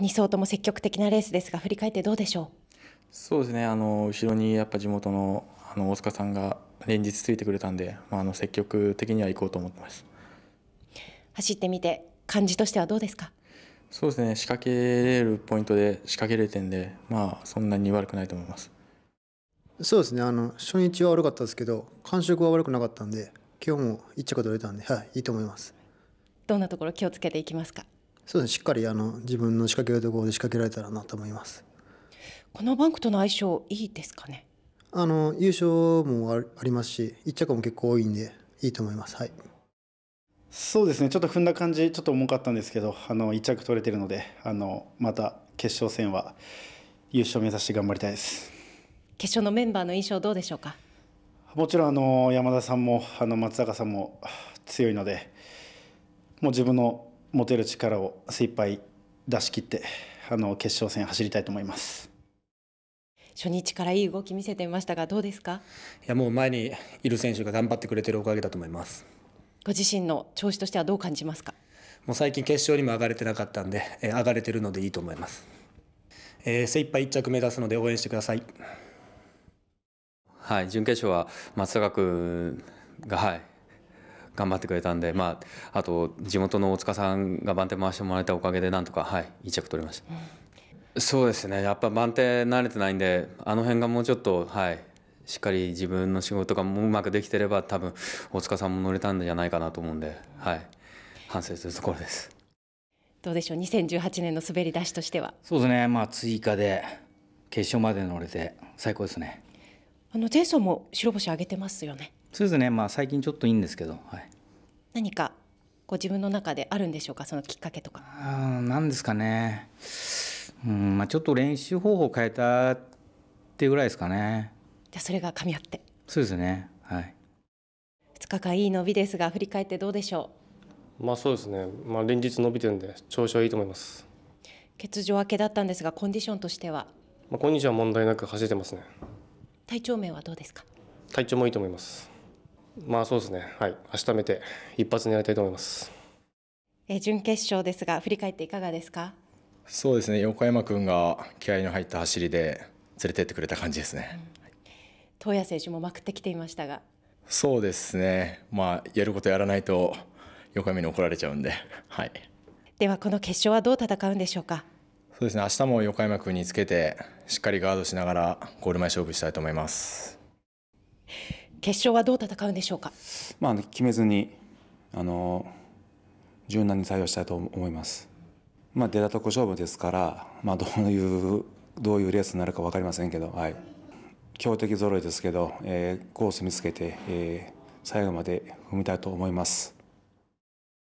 2走とも積極的なレースですが振り返ってどうでしょうそうですねあの後ろにやっぱ地元のあの大塚さんが連日ついてくれたんで、まあ、あの積極的には行こうと思ってます走ってみて感じとしてはどうですかそうですね仕掛けれるポイントで仕掛けれてんでまあそんなに悪くないと思いますそうですねあの初日は悪かったですけど感触は悪くなかったんで今日も1着取れたんではいいいと思いますどんなところ気をつけていきますかそうですね、しっかりあの自分の仕掛けるところで仕掛けられたらなと思いますこのバンクとの相性いいですかねあの優勝もありますし1着も結構多いんでいいと思いますはいそうですねちょっと踏んだ感じちょっと重かったんですけどあの1着取れてるのであのまた決勝戦は優勝目指して頑張りたいです決勝のメンバーの印象どうでしょうかもちろんあの山田さんもあの松坂さんも強いのでもう自分の持てる力を精一杯出し切ってあの決勝戦走りたいと思います。初日からいい動き見せていましたがどうですかいやもう前にいる選手が頑張ってくれてるおかげだと思いますご自身の調子としてはどう感じますかもう最近決勝にも上がれてなかったんで、え上がれてるのでいいと思います、えー、精一杯一着目指すので応援してくださいはい準決勝は松坂君がはい頑張ってくれたんで、まあ、あと地元の大塚さんが番手回してもらえたおかげでなんとか、はい、1着取りました、うん、そうですねやっぱ番手慣れてないんであの辺がもうちょっと、はい、しっかり自分の仕事がうまくできてれば多分大塚さんも乗れたんじゃないかなと思うんで、はい、反省するところです。どうでしょう2018年の滑り出しとしてはそうですねまあ追加で決勝まで乗れて最高ですねあの前走も白星上げてますよねそうですねまあ最近ちょっといいんですけど、はい、何かご自分の中であるんでしょうかそのきっかけとか何ですかねうんまあちょっと練習方法変えたっていうぐらいですかねじゃあそれが噛み合ってそうですねはい2日間いい伸びですが振り返ってどうでしょうまあそうですねまあ連日伸びてるんで調子はいいと思います欠場明けだったんですがコンディションとしてはまあコンディションは問題なく走ってますね体調面はどうですか体調もいいと思いますまあそうですね、はい、明日見て一発狙いたいと思います。え準決勝ですが、振り返っていかがですか。そうですね、横山君が気合の入った走りで連れてってくれた感じですね。東、う、谷、ん、選手もまくってきていましたが。そうですね、まあやることやらないと横山に怒られちゃうんで、はい。ではこの決勝はどう戦うんでしょうか。そうですね、明日も横山君につけてしっかりガードしながらゴール前勝負したいと思います。決勝はどう戦うんでしょうか。まあ、決めずにあの柔軟に対応したいと思います。まあ、出たとこ勝負ですから、まあ、どういうどういうレースになるかわかりませんけど、はい、強敵揃いですけど、えー、コース見つけて、えー、最後まで踏みたいと思います。